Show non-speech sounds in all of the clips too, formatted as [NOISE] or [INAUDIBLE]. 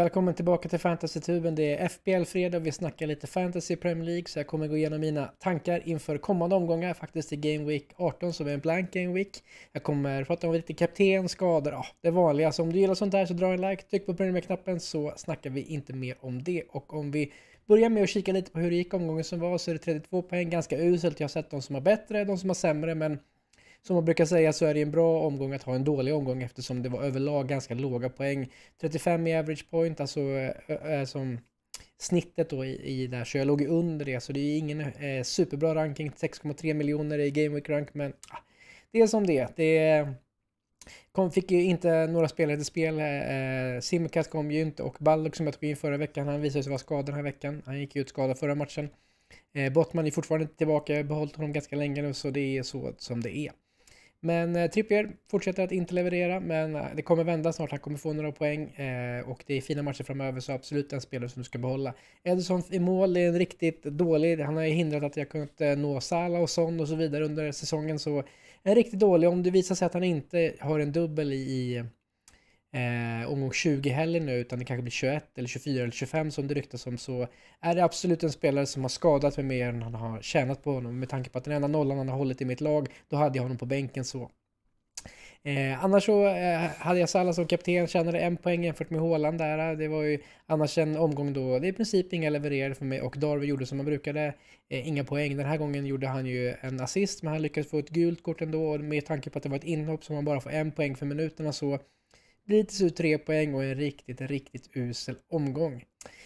Välkommen tillbaka till Fantasy-tuben. Det är FBL-fredag och vi snackar lite Fantasy Premier League. Så jag kommer gå igenom mina tankar inför kommande omgångar, faktiskt i Game Week 18 som är en blank Game Week. Jag kommer prata om lite kapten, skador, ja, det vanliga. Så om du gillar sånt här så dra en like, tryck på prenumerera-knappen så snackar vi inte mer om det. Och om vi börjar med att kika lite på hur det gick omgången som var så är det 32 poäng, ganska uselt. Jag har sett de som har bättre, de som har sämre, men som man brukar säga så är det en bra omgång att ha en dålig omgång eftersom det var överlag ganska låga poäng. 35 i average point, alltså eh, som snittet då i, i där, så jag låg under det. Så det är ingen eh, superbra ranking, 6,3 miljoner i Game Week rank, men ah, det är som det Det kom, fick ju inte några spelare till spel. Eh, eh, Simcast kom ju inte och Ballock som jag tog in förra veckan, han visade sig vara skadad den här veckan. Han gick ju ut skadad förra matchen. Eh, Bottman är fortfarande inte tillbaka, jag har behållit honom ganska länge nu, så det är så som det är. Men eh, Trippier fortsätter att inte leverera, men eh, det kommer vända snart. Han kommer få några poäng eh, och det är fina matcher framöver, så absolut en spelare som du ska behålla. Ederson i mål är en riktigt dålig. Han har ju hindrat att jag kunnat nå Salah och Son och så vidare under säsongen, så en riktigt dålig. Om det visar sig att han inte har en dubbel i eh, omgång 20 heller nu, utan det kanske blir 21 eller 24 eller 25 som det ryktas om, så är det absolut en spelare som har skadat mig mer än han har tjänat på honom. Med tanke på att den enda nollan han har hållit i mitt lag, då hade jag honom på bänken så. Eh, annars så eh, hade jag Salah som kapten, tjänade en poäng jämfört med Haaland där. Det var ju annars en omgång då det i princip inga levererade för mig och Darwin gjorde som han brukade, eh, inga poäng. Den här gången gjorde han ju en assist men han lyckades få ett gult kort ändå och med tanke på att det var ett inhopp som man bara får en poäng för minuterna så Leeds ut tre poäng och en riktigt, riktigt usel omgång.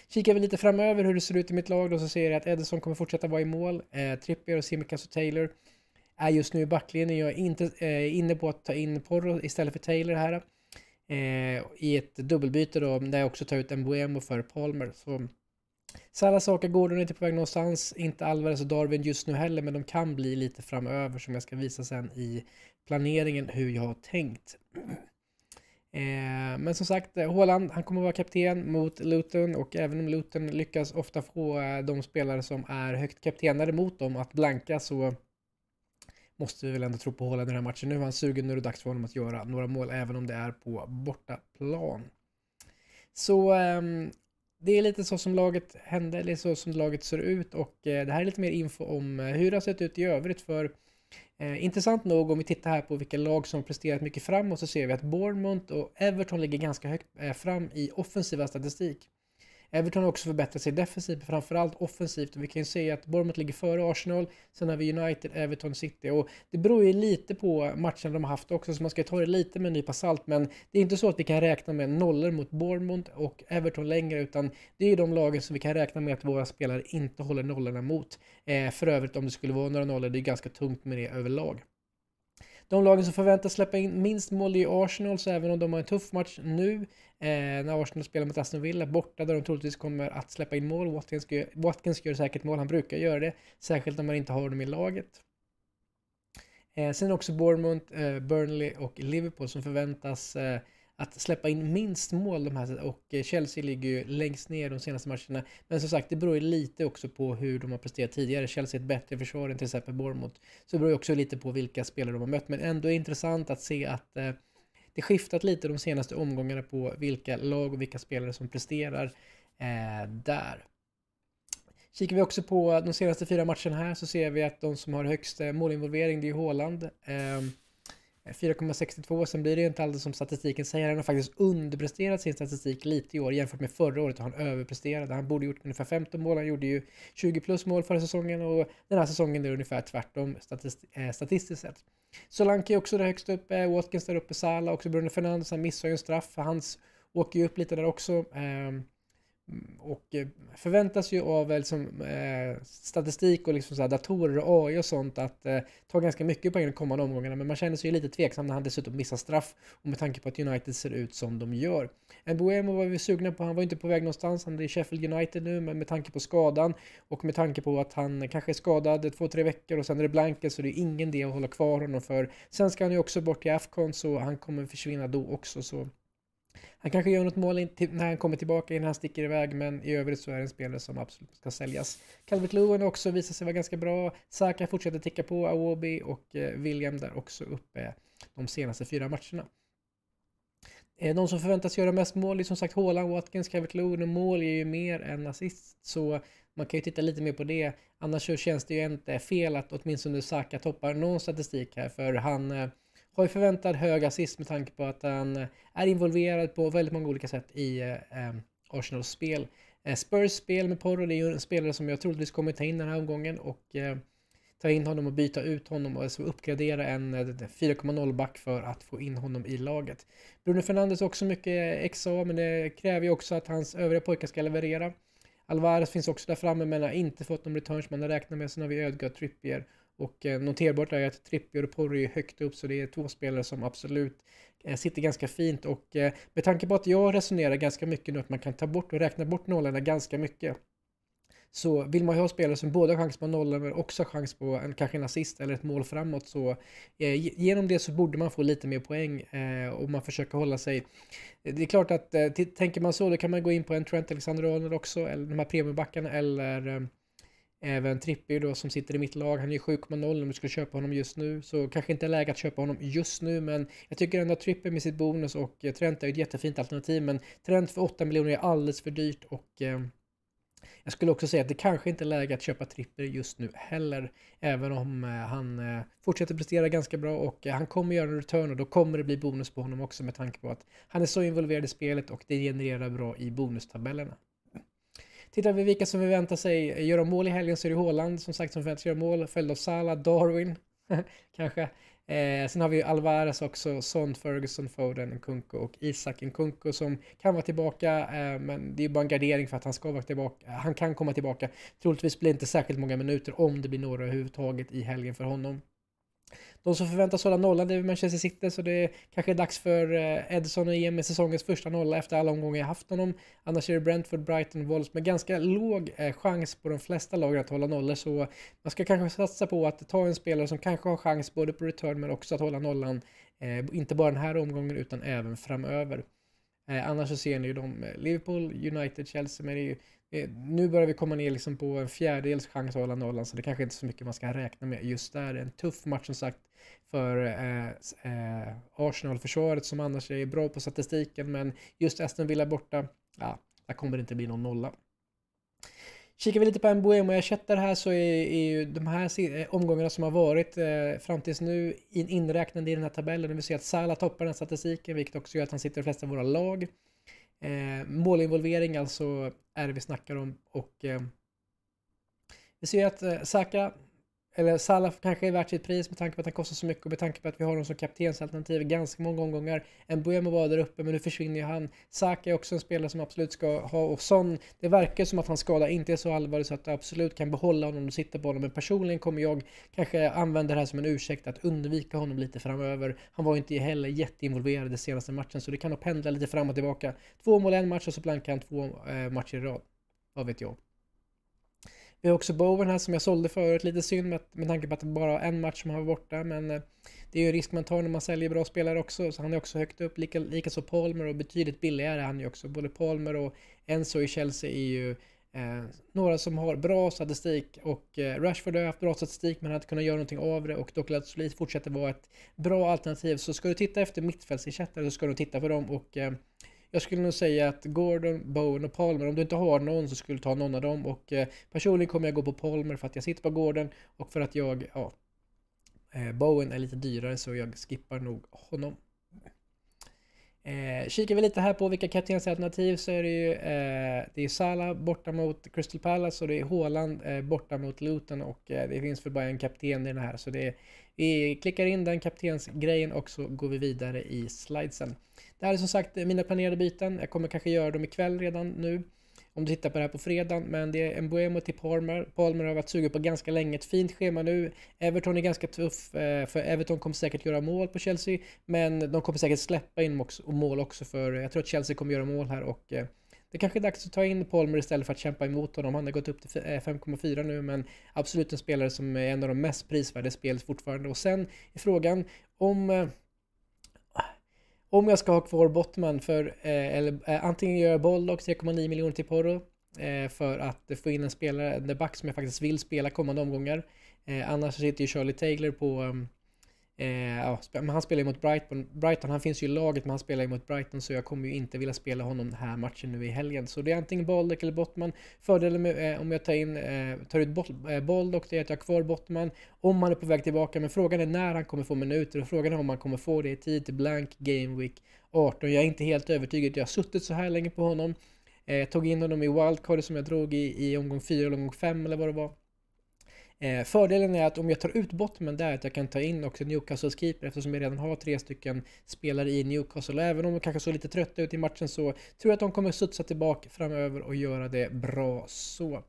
Kikar vi lite framöver hur det ser ut i mitt lag då så ser jag att Edison kommer fortsätta vara i mål. Eh, Trippier och Simicas och Taylor är just nu i backlinjen. Jag är inte eh, inne på att ta in Porro istället för Taylor här. Eh, I ett dubbelbyte då, där jag också tar ut en Buemo för Palmer. Så Salah, Saka, Gordon är inte på väg någonstans. Inte Alvarez och Darwin just nu heller, men de kan bli lite framöver som jag ska visa sen i planeringen hur jag har tänkt. Eh, men som sagt, eh, Haaland, han kommer vara kapten mot Luton och även om Luton lyckas ofta få eh, de spelare som är högt kaptenade mot dem att blanka så måste vi väl ändå tro på Haaland i den här matchen. Nu är han sugen, nu är det dags för honom att göra några mål även om det är på bortaplan. Så ehm, det är lite så som laget hände, eller så som laget ser ut och det här är lite mer info om hur det har sett ut i övrigt för Eh, intressant nog om vi tittar här på vilka lag som presterat mycket framåt så ser vi att Bournemouth och Everton ligger ganska högt eh, fram i offensiva statistik. Everton har också förbättrat sig defensivt, men framförallt offensivt. Och vi kan ju se att Bournemouth ligger före Arsenal. Sen har vi United, Everton, City. Och det beror ju lite på matchen de har haft också, så man ska ta det lite med en nypa salt. Men det är inte så att vi kan räkna med nollor mot Bournemouth och Everton längre, utan det är ju de lagen som vi kan räkna med att våra spelare inte håller nollorna mot. Eh, för övrigt, om det skulle vara några nollor, det är ganska tungt med det överlag. De lagen som förväntas släppa in minst mål är Arsenal, så även om de har en tuff match nu eh, när Arsenal spelar mot Aston Villa borta, där de troligtvis kommer att släppa in mål. Watkins, Watkins gör säkert mål, han brukar göra det, särskilt om man inte har honom i laget. Eh, sen också Bournemouth, eh, Burnley och Liverpool som förväntas eh, att släppa in minst mål de här och Chelsea ligger ju längst ner de senaste matcherna. Men som sagt, det beror ju lite också på hur de har presterat tidigare. Chelsea är ett bättre försvar än till exempel Bournemouth. Så det beror ju också lite på vilka spelare de har mött. Men ändå är det intressant att se att eh, det skiftat lite de senaste omgångarna på vilka lag och vilka spelare som presterar eh, där. Kikar vi också på de senaste fyra matcherna här så ser vi att de som har högst eh, målinvolvering det är ju Haaland. Eh, 4,62, eh, sen blir det ju inte alldeles som statistiken säger. Han har faktiskt underpresterat sin statistik lite i år jämfört med förra året då han överpresterade. Han borde gjort ungefär 15 mål, han gjorde ju 20 plus mål förra säsongen och den här säsongen är det ungefär tvärtom eh, statistiskt sett. Solanke är också där högst upp, eh, Watkins där uppe, Sala, också Bruno Fernandes, han missar ju en straff, hans åker ju upp lite där också. Ehm, Mm, och eh, förväntas ju av eh, liksom, eh, statistik och liksom så datorer och AI och sånt att eh, ta ganska mycket poäng de kommande omgångarna. Men man känner sig ju lite tveksam när han dessutom missar straff och med tanke på att United ser ut som de gör. Mbuemo var vi sugna på, han var inte på väg någonstans, han är i Sheffield United nu, men med tanke på skadan och med tanke på att han kanske är skadad två, tre veckor och sen är det blanket så det är ingen idé att hålla kvar honom för. Sen ska han ju också bort till Afcon så han kommer försvinna då också. Så han kanske gör något mål när han kommer tillbaka innan han sticker iväg, men i övrigt så är det en spelare som absolut ska säljas. Calvert Lewin också visar sig vara ganska bra. Saka fortsätter ticka på, Awobi och eh, William där också uppe de senaste fyra matcherna. Eh, de som förväntas göra mest mål är som sagt Haaland, Watkins, Calvert Lewin och mål är ju mer än assist, så man kan ju titta lite mer på det. Annars så känns det ju inte fel att åtminstone Saka toppar någon statistik här, för han eh, har ju förväntad hög assist med tanke på att han eh, är involverad på väldigt många olika sätt i eh, eh, Arsenals spel. Eh, Spurs spel med Porro, det är ju en spelare som jag troligtvis kommer ta in den här omgången och eh, ta in honom och byta ut honom och alltså uppgradera en 4,0 eh, back för att få in honom i laget. Bruno Fernandes också mycket XA, men det kräver ju också att hans övriga pojkar ska leverera. Alvarez finns också där framme men har inte fått de returns man har räknat med. Sen har vi Ödgard Trippier och eh, noterbart är att Trippier och Porry är högt upp så det är två spelare som absolut eh, sitter ganska fint och eh, med tanke på att jag resonerar ganska mycket nu att man kan ta bort och räkna bort nollorna ganska mycket så vill man ha spelare som både har chans på nollor men också har chans på en, kanske en assist eller ett mål framåt så genom det så borde man få lite mer poäng och man försöker hålla sig. Det är klart att tänker man så då kan man gå in på en Trent Alexander-Arnold också eller de här premiebackarna eller Även Trippier då som sitter i mitt lag, han är 7,0 om du skulle köpa honom just nu. Så kanske inte läge att köpa honom just nu, men jag tycker ändå att Trippier med sitt bonus och eh, Trent är ett jättefint alternativ. Men Trent för 8 miljoner är alldeles för dyrt och eh, jag skulle också säga att det kanske inte är läge att köpa Trippier just nu heller. Även om eh, han fortsätter prestera ganska bra och han kommer göra en return och då kommer det bli bonus på honom också med tanke på att han är så involverad i spelet och det genererar bra i bonustabellerna. Tittar vi vilka som förväntar sig göra mål i helgen så är det Haaland som sagt som förväntas göra mål, följd av Salah, Darwin [LAUGHS] kanske. Eh, sen har vi ju Alvarez också, Son, Ferguson, Foden, Kunko och Isak Kunko som kan vara tillbaka, eh, men det är bara en gardering för att han ska vara tillbaka. Han kan komma tillbaka. Troligtvis blir det inte särskilt många minuter om det blir några överhuvudtaget i helgen för honom. De som förväntas hålla nollan är Manchester City, så det är kanske är dags för eh, Edson att ge mig säsongens första nolla efter alla omgångar jag haft honom. Annars är det Brentford, Brighton, och Wolves med ganska låg eh, chans på de flesta lagen att hålla nollor, så man ska kanske satsa på att ta en spelare som kanske har chans både på return men också att hålla nollan, eh, inte bara den här omgången utan även framöver. Eh, annars så ser ni ju de, eh, Liverpool, United, Chelsea, men det är ju, eh, nu börjar vi komma ner liksom på en fjärdedels chans att hålla nollan, så det kanske inte är så mycket man ska räkna med just där. En tuff match som sagt för eh, eh, Arsenal-försvaret som annars är bra på statistiken, men just Aston Villa borta, ja, där kommer det inte bli någon nolla. Kikar vi lite på en jag ersättare här så är, är, ju de här eh, omgångarna som har varit eh, fram tills nu in, inräknade i den här tabellen. Vi ser att Salah toppar den här statistiken vilket också gör att han sitter i de flesta av våra lag. Eh, målinvolvering alltså är det vi snackar om och eh, vi ser att eh, Saka eller Salah kanske är värt sitt pris med tanke på att han kostar så mycket och med tanke på att vi har honom som kaptensalternativ ganska många omgångar. En Buemo var där uppe men nu försvinner ju han. Saka är också en spelare som absolut ska ha och sån. det verkar som att hans skada inte är så allvarlig så att du absolut kan behålla honom och sitta på honom. Men personligen kommer jag kanske använda det här som en ursäkt att undvika honom lite framöver. Han var ju inte heller jätteinvolverad i senaste matchen så det kan nog pendla lite fram och tillbaka. Två mål en match och så blankar han två eh, matcher i rad. Vad vet jag? Vi har också Bowen här som jag sålde förut, lite synd med, med tanke på att det bara är en match som han var borta men eh, det är ju en risk man tar när man säljer bra spelare också så han är också högt upp, lika, lika så Palmer och betydligt billigare är han ju också. Både Palmer och Enzo i Chelsea är ju eh, några som har bra statistik och eh, Rashford har haft bra statistik men hade kunnat göra någonting av det och Douglas Solit fortsätter vara ett bra alternativ så ska du titta efter mittfältsersättare så ska du titta på dem och eh, jag skulle nog säga att Gordon, Bowen och Palmer, om du inte har någon så skulle du ta någon av dem. Och eh, personligen kommer jag gå på Palmer för att jag sitter på Gordon och för att jag, ja, eh, Bowen är lite dyrare så jag skippar nog honom. Eh, kikar vi lite här på vilka kaptensalternativ så är det ju eh, det är Salah borta mot Crystal Palace och det är Haaland eh, borta mot Luton och eh, det finns väl bara en kapten i den här så det är, vi klickar in den kaptensgrejen och så går vi vidare i slidesen. Det här är som sagt eh, mina planerade byten. Jag kommer kanske göra dem ikväll redan nu. Om du tittar på det här på fredag. Men det är en Mbuemo till Palmer. Palmer har varit sugen på ganska länge. Ett fint schema nu. Everton är ganska tuff. Eh, för Everton kommer säkert göra mål på Chelsea. Men de kommer säkert släppa in mål också. För jag tror att Chelsea kommer göra mål här. Och eh, det kanske är dags att ta in Palmer istället för att kämpa emot honom. Han har gått upp till 5,4 nu men absolut en spelare som är en av de mest prisvärda spelet fortfarande. Och sen är frågan om om jag ska ha kvar Botman för, eh, eller eh, antingen göra Boldock 3,9 miljoner till Porro eh, för att få in en spelare, en back som jag faktiskt vill spela kommande omgångar. Eh, annars sitter ju Charlie Taylor på um, Eh, men han spelar ju mot Brighton. Brighton. Han finns ju i laget men han spelar ju mot Brighton så jag kommer ju inte vilja spela honom den här matchen nu i helgen. Så det är antingen Baldock eller Bottman. Fördelen med eh, om jag tar, in, eh, tar ut eh, Baldock det är att jag har kvar Bottman om han är på väg tillbaka. Men frågan är när han kommer få minuter och frågan är om han kommer få det i tid till blank Game Week 18. Jag är inte helt övertygad. Jag har suttit så här länge på honom. Eh, tog in honom i wildcard som jag drog i, i omgång 4 eller omgång 5 eller vad det var. Eh, fördelen är att om jag tar ut Botman där, att jag kan ta in också Newcastles keeper eftersom jag redan har tre stycken spelare i Newcastle. även om de kanske såg lite trötta ut i matchen så tror jag att de kommer studsa tillbaka framöver och göra det bra så.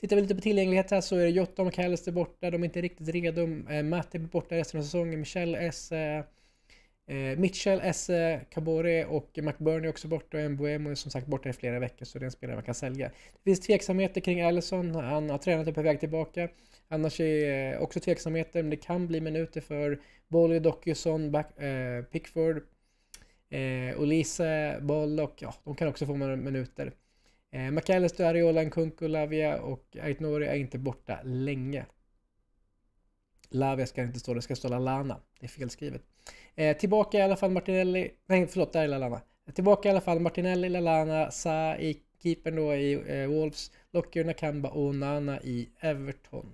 Tittar vi lite på tillgänglighet här så är det Jotta och McAllister borta. De är inte riktigt redo. Eh, Matt är borta resten av säsongen. Michel S. Eh, Eh, Mitchell, Esse, Kabore och McBurney är också borta och Mbuemo är som sagt borta i flera veckor så det är en spelare man kan sälja. Det finns tveksamheter kring Allison, han har tränat och på väg tillbaka. Annars är eh, också tveksamheter, men det kan bli minuter för Bolly, Docuson, eh, Pickford, eh, Olise, Boll och ja, de kan också få minuter. Eh, McAllister, Ariola, Nkunku, Lavia och Aitnori är inte borta länge. Lavia ska inte stå, det ska stå Lana. Det är felskrivet. Eh, tillbaka i alla fall Martinelli, nej förlåt, där är Lallana. Tillbaka i alla fall Martinelli, Lallana, Sa i keepern då i eh, Wolves, Locker, Nakamba och Nana i Everton.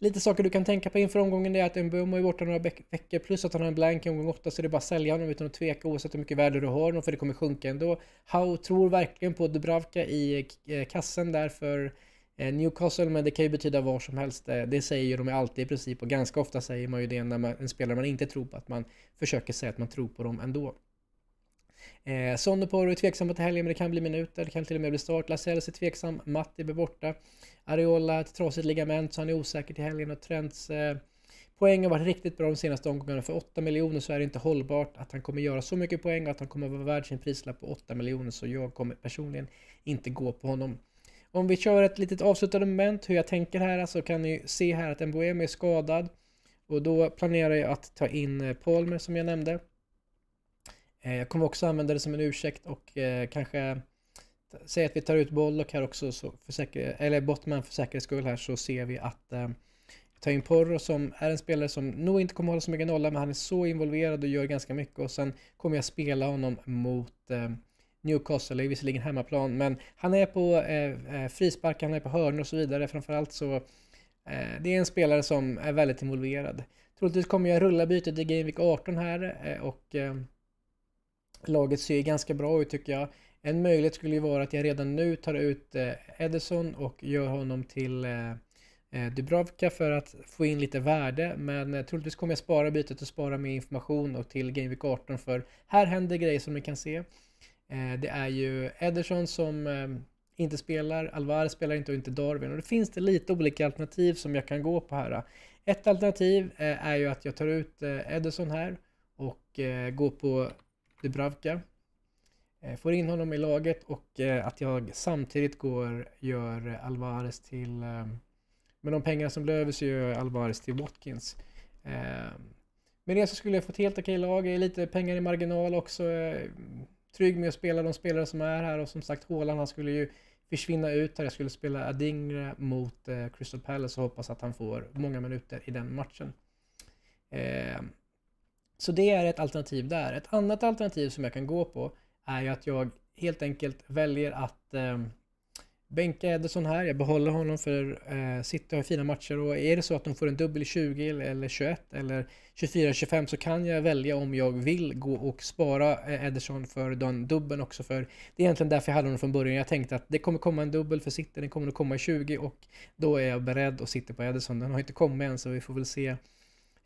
Lite saker du kan tänka på inför omgången är att Mbumo är borta några veckor plus att han har en blank i omgång 8 så det är bara att sälja honom utan att tveka oavsett hur mycket värde du har honom för det kommer sjunka ändå. How tror verkligen på Dubravka i eh, kassen där för Eh, Newcastle, men det kan ju betyda vad som helst. Eh, det säger ju de alltid i princip och ganska ofta säger man ju det när man, en spelare man inte tror på, att man försöker säga att man tror på dem ändå. Eh, Sonneporu är tveksam till helgen, men det kan bli minuter. Det kan till och med bli start. Lasells är tveksam. Matti blir borta. Areola ett trasigt ligament, så han är osäker till helgen. Och Trents eh, poäng har varit riktigt bra de senaste omgångarna. För 8 miljoner så är det inte hållbart att han kommer göra så mycket poäng och att han kommer vara värd sin prislapp på 8 miljoner. Så jag kommer personligen inte gå på honom. Om vi kör ett litet avslutande moment hur jag tänker här så kan ni se här att en Mbuemi är skadad. Och då planerar jag att ta in eh, Palmer som jag nämnde. Eh, jag kommer också använda det som en ursäkt och eh, kanske säga att vi tar ut Bollock här också, för säker, eller Botman för säkerhets skull här så ser vi att ta in Porro som är en spelare som nog inte kommer hålla så mycket nolla men han är så involverad och gör ganska mycket och sen kommer jag spela honom mot Newcastle är visserligen hemmaplan, men han är på eh, eh frispark, han är på hörnor och så vidare. Framförallt så eh, det är en spelare som är väldigt involverad. Troligtvis kommer jag rulla bytet i Game 18 här eh, och eh, laget ser ganska bra ut tycker jag. En möjlighet skulle ju vara att jag redan nu tar ut eh, Edison och gör honom till eh, Dubravka för att få in lite värde men troligtvis kommer jag spara bytet och spara mer information och till Game 18 för här händer grejer som ni kan se. Eh, det är ju Ederson som eh, inte spelar, Alvarez spelar inte och inte Darwin. Och då finns det lite olika alternativ som jag kan gå på här. Ett alternativ eh, är ju att jag tar ut Ederson här och går på Dubravka. Får in honom i laget och att jag samtidigt går, gör Alvarez till... Med de pengar som blir över så gör jag Alvarez till Watkins. Med det så skulle jag få ett helt okej lag, lite pengar i marginal också trygg med att spela de spelare som är här och som sagt Haaland han skulle ju försvinna ut här. Jag skulle spela Adingra mot eh, Crystal Palace och hoppas att han får många minuter i den matchen. Eh, så det är ett alternativ där. Ett annat alternativ som jag kan gå på är ju att jag helt enkelt väljer att ehm, bänka Ederson här. Jag behåller honom för eh, City har fina matcher och är det så att de får en dubbel i 20 eller 21 eller 24-25 så kan jag välja om jag vill gå och spara eh, Ederson för den dubbeln också för det är egentligen därför jag hade honom från början. Jag tänkte att det kommer komma en dubbel för City, den kommer att komma i 20 och då är jag beredd att sitta på Ederson. Den har inte kommit än så vi får väl se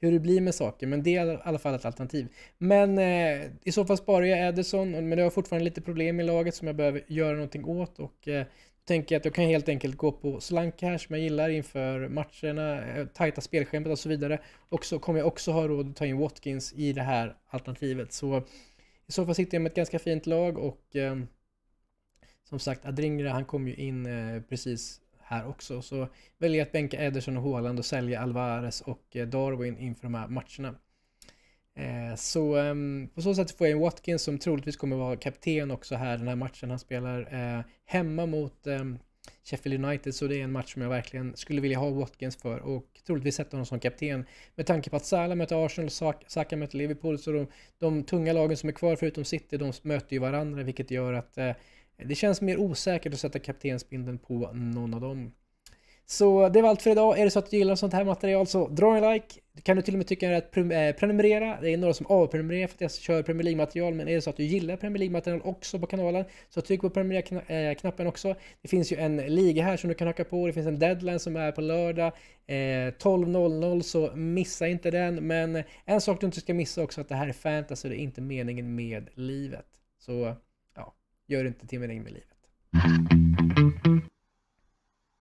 hur det blir med saker, men det är i alla fall ett alternativ. Men eh, i så fall sparar jag Ederson, men jag har fortfarande lite problem i laget som jag behöver göra någonting åt och eh, tänker jag att jag kan helt enkelt gå på slanka här som jag gillar inför matcherna, eh, tajta spelschemat och så vidare. Och så kommer jag också ha råd att ta in Watkins i det här alternativet. Så i så fall sitter jag med ett ganska fint lag och eh, som sagt Adringra han kom ju in eh, precis här också. Så väljer jag att bänka Ederson och Haaland och sälja Alvarez och eh, Darwin inför de här matcherna. Eh, så ehm, på så sätt får jag Watkins som troligtvis kommer vara kapten också här den här matchen. Han spelar eh, hemma mot ehm, Sheffield United så det är en match som jag verkligen skulle vilja ha Watkins för och troligtvis sätta honom som kapten. Med tanke på att Salah möter Arsenal, Saka möter Liverpool så de, de tunga lagen som är kvar förutom City de möter ju varandra vilket gör att eh, det känns mer osäkert att sätta kaptensbindeln på någon av dem. Så det var allt för idag. Är det så att du gillar sånt här material så dra en like. Kan du till och med tycka att eh, prenumerera. Det är några som avprenumererar för att jag kör Premier League-material. Men är det så att du gillar Premier League-material också på kanalen så tryck på prenumerera-knappen eh, också. Det finns ju en liga här som du kan haka på. Det finns en deadline som är på lördag 12.00 eh, så missa inte den. Men en sak du inte ska missa också är att det här är fantasy. Det är inte meningen med livet. Så ja, gör det inte till meningen med livet.